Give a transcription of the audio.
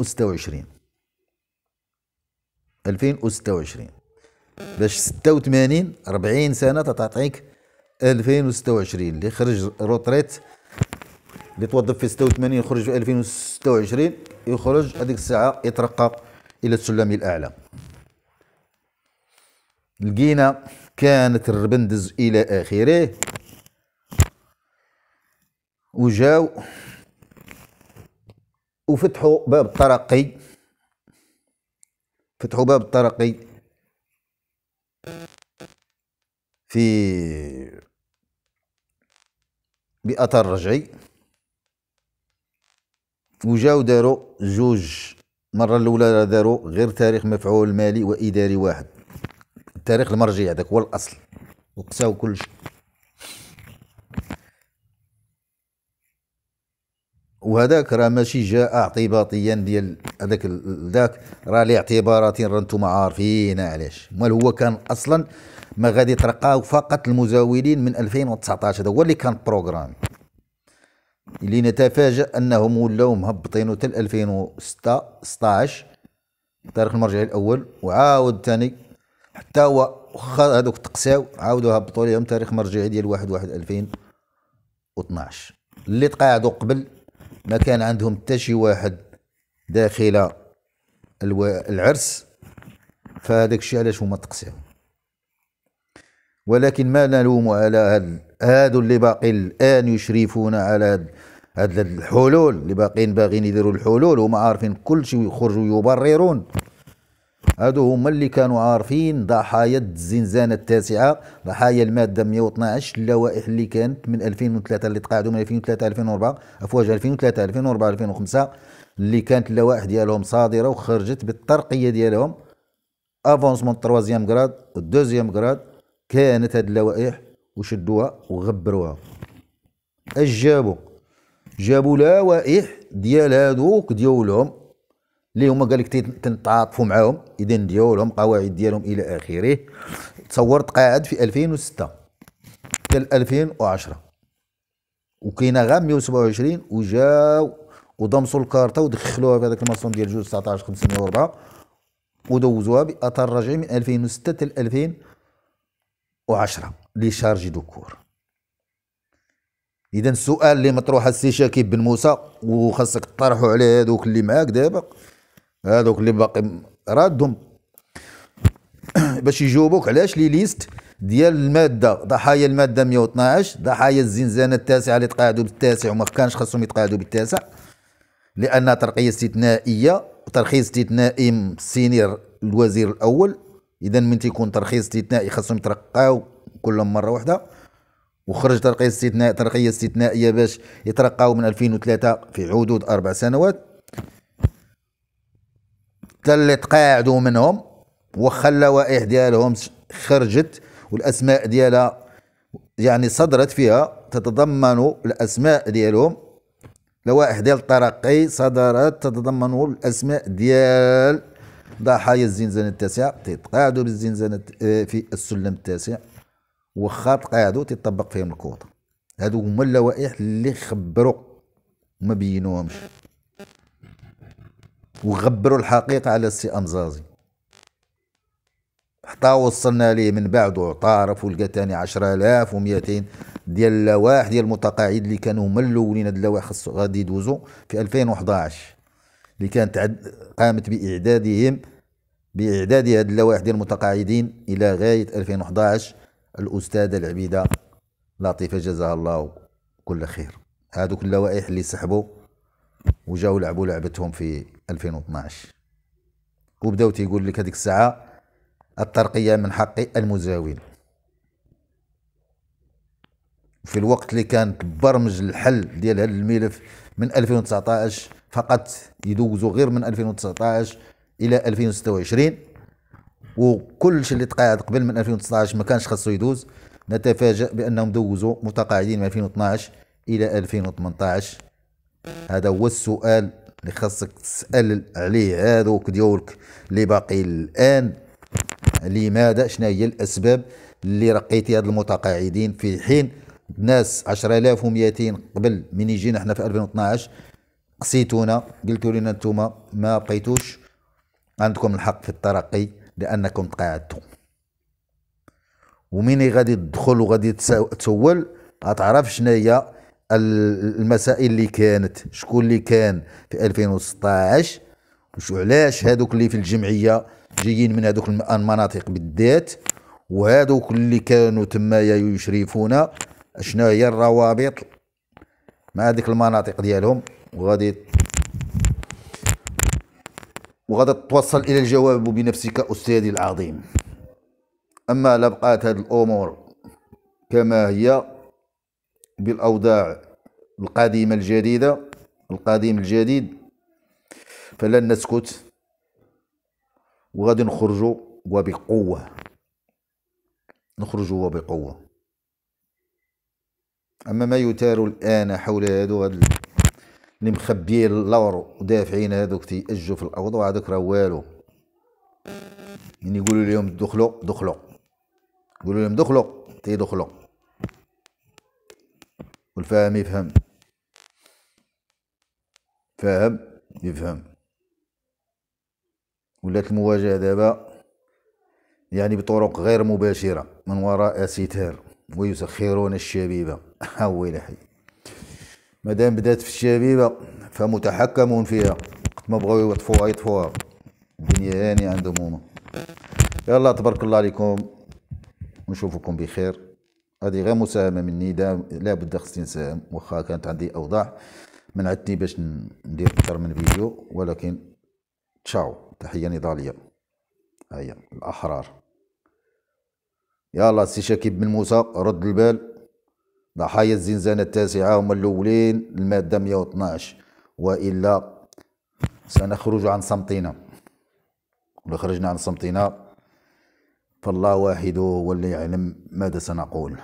2026 2026 باش 86 40 سنه تعطيك 2026 اللي خرج روتريت اللي توظف في 86 يخرج في 2026 يخرج هذيك الساعه يترقى الى السلم الاعلى لقينا كانت الربندز الى اخره وجاو وفتحوا باب الترقي فتحوا باب الترقي في بأثر رجعي وجاو داروا جوج المرة الأولى داروا غير تاريخ مفعول مالي وإداري واحد التاريخ المرجعي هذاك هو الأصل وقساو كل شيء وهذاك راه ماشي جاء اعتباطيا ديال هذاك ذاك راه لاعتبارات راه انتم عارفين علاش مال هو كان اصلا ما غادي ترقاو فقط المزاولين من 2019 هذا هو اللي كان بروغرام اللي نتفاجئ انهم ولاو مهبطين حتى 2016 تاريخ المرجع الاول وعاود ثاني حتى هو واخا هذوك تقساو عاودوا هبطوا لهم تاريخ مرجعي ديال 1 1 2012 اللي تقاعدوا قبل ما كان عندهم حتى شي واحد داخل العرس فهذاك الشيء علاش هما تقصيو ولكن ما نلوم على هادو اللي باقي الان يشرفون على هاد الحلول اللي باقيين باغيين يديروا الحلول وما عارفين كل شيء ويخرجوا يبررون هادو هما اللي كانوا عارفين ضحايا الزنزانه التاسعه ضحايا الماده 112 اللوائح اللي كانت من 2003 اللي تقاعدوا من 2003 2004 افواج 2003 2004 2005 اللي كانت اللوائح ديالهم صادره وخرجت بالترقيه ديالهم افونسمون تروازيام كراد دوزيام كراد كانت هاد اللوائح وشدوها وغبروها اش جابوا جابوا لوائح ديال هادوك ديولهم اللي هما قال لك تنتعاطفوا معاهم اذن ديالهم قواعد ديالهم الى اخره تصورت قاعد في 2006 حتى 2010 وكاينه غير 127 وجاو ودمصوا الكارطه ودخلوها في هذاك الماسون ديال جوج 19 504 ودوزوها باثر رجعي من 2006 حتى 2010 لي شارجي دوكور اذا السؤال اللي مطروح السي شاكيب بن موسى وخاصك تطرحوا عليه هذوك اللي معاك دابا هذوك اللي باقي رادهم باش يجاوبوك علاش لي ليست ديال الماده ضحايا الماده 112 ضحايا الزنزانه التاسعه اللي تقاعدوا بالتاسع وما كانش خاصهم يتقاعدوا بالتاسع لانها ترقيه استثنائيه ترخيص استثنائي السينير الوزير الاول اذا من تيكون ترخيص استثنائي خاصهم يترقاو كلهم مره واحده وخرج ترقيه استثنائيه ترقيه استثنائيه باش يترقاو من 2003 في حدود اربع سنوات اللي تقاعدوا منهم وخا اللوائح ديالهم خرجت والاسماء ديالها يعني صدرت فيها تتضمن الاسماء ديالهم لوائح ديال الترقي صدرت تتضمن الاسماء ديال ضحايا الزنزانة التاسعة تتقاعدوا بالزنزانة آه، في السلم التاسع وخا تقاعدوا تطبق فيهم الكوطة هادو هما اللوائح اللي خبروا ما بينوهمش وغبروا الحقيقة على السي أمزازي حتى وصلنا ليه من بعد وطارف ولقى تاني 10200 ديال اللوائح ديال المتقاعد اللي كانوا هما الاولين هاد اللوائح خصو غادي يدوزوا في 2011 اللي كانت عد قامت باعدادهم باعداد هاد اللوائح ديال المتقاعدين الى غايه 2011 الاستاذه العبيده لطيفه جزاها الله كل خير هادوك اللوائح اللي سحبوا وجاو لعبوا لعبتهم في 2012 وبداو تيقول لك هذيك الساعه الترقيه من حق المزاول في الوقت اللي كان برمج الحل ديال هذا الملف من 2019 فقط يدوزوا غير من 2019 الى 2026 وكل شيء اللي تقاعد قبل من 2019 ما كانش خاصو يدوز نتفاجئ بأنهم دوزوا متقاعدين من 2012 إلى 2018 هذا هو السؤال اللي خاصك تسال عليه هذوك ديالك اللي باقي الان لماذا شنو هي الاسباب اللي رقيتي هاد المتقاعدين في حين ناس 10200 قبل من يجينا احنا في 2012 قسيتونا قلتوا لنا انتم ما بقيتوش عندكم الحق في الترقي لانكم تقاعدتوا ومين غادي تدخل وغادي تسول غتعرف شنو هي المسائل اللي كانت شكون اللي كان في 2016 علاش هذوك اللي في الجمعيه جايين من هذوك المناطق بالذات وهذوك اللي كانوا تمايا يشرفونا شنو هي الروابط مع هذيك المناطق ديالهم وغادي وغادي توصل الى الجواب بنفسك استاذي العظيم اما لبقات هذه الامور كما هي بالأوضاع القديمة الجديدة القديم الجديد فلن نسكت وغادي نخرجوا وبقوة نخرجوا وبقوة أما ما يثار الآن حول هادو هاد اللي مخبيين اللور ودافعين هادوك تيأجوا في الأوضاع هادوك راه والو من يعني يقولوا لهم دخلوا دخلوا يقولوا لهم دخلوا تيدخلوا والفاهم يفهم فاهم يفهم ولات المواجهة دابا يعني بطرق غير مباشرة من وراء ستار ويسخرون الشبيبة ويلي حي مادام بدات في الشبيبة فمتحكمون فيها قد ما بغاو يطفوها يطفوها الدنيا هاني عندهم هما يلا تبارك الله عليكم ونشوفكم بخير هذه غير مساهمه مني لا بد خصني نساهم واخا كانت عندي اوضاع منعتني باش ندير اكثر من فيديو ولكن تشاو تحيه نضاليه هيا الاحرار يلا سي شاكيب بن موسى رد البال ضحايا الزنزانه التاسعه هما الاولين الماده 112 والا سنخرج عن صمتنا لو خرجنا عن صمتنا فالله واحد اللي يعلم ماذا سنقول